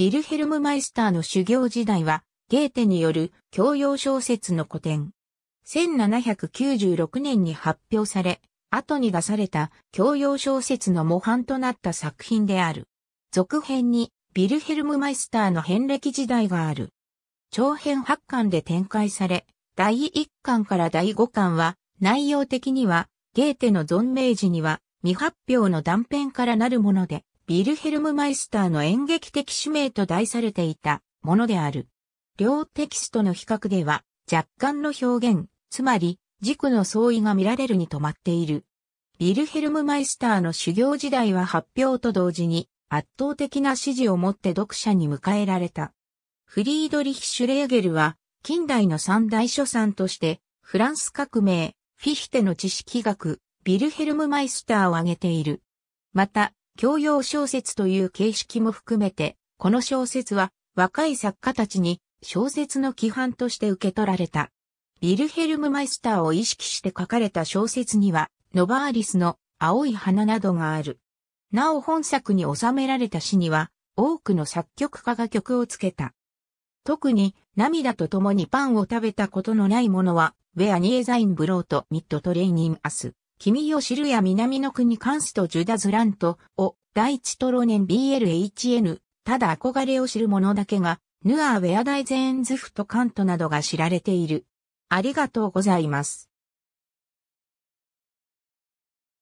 ヴィルヘルム・マイスターの修行時代は、ゲーテによる教養小説の古典。1796年に発表され、後に出された教養小説の模範となった作品である。続編に、ヴィルヘルム・マイスターの遍歴時代がある。長編八巻で展開され、第1巻から第5巻は、内容的には、ゲーテの存命時には、未発表の断片からなるもので、ビルヘルムマイスターの演劇的使命と題されていたものである。両テキストの比較では若干の表現、つまり軸の相違が見られるに止まっている。ビルヘルムマイスターの修行時代は発表と同時に圧倒的な支持をもって読者に迎えられた。フリードリヒ・シュレーゲルは近代の三大書産としてフランス革命、フィヒテの知識学、ビルヘルムマイスターを挙げている。また、教養小説という形式も含めて、この小説は若い作家たちに小説の規範として受け取られた。ビルヘルム・マイスターを意識して書かれた小説には、ノバーリスの青い花などがある。なお本作に収められた詩には、多くの作曲家が曲をつけた。特に、涙と共にパンを食べたことのないものは、ウェアニエザインブロートミッドトレイニンアス、君を知るや南の国カンスとジュダズラントを第一トロネン BLHN ただ憧れを知る者だけがヌアーウェアダイゼーンズフトカントなどが知られている。ありがとうございます。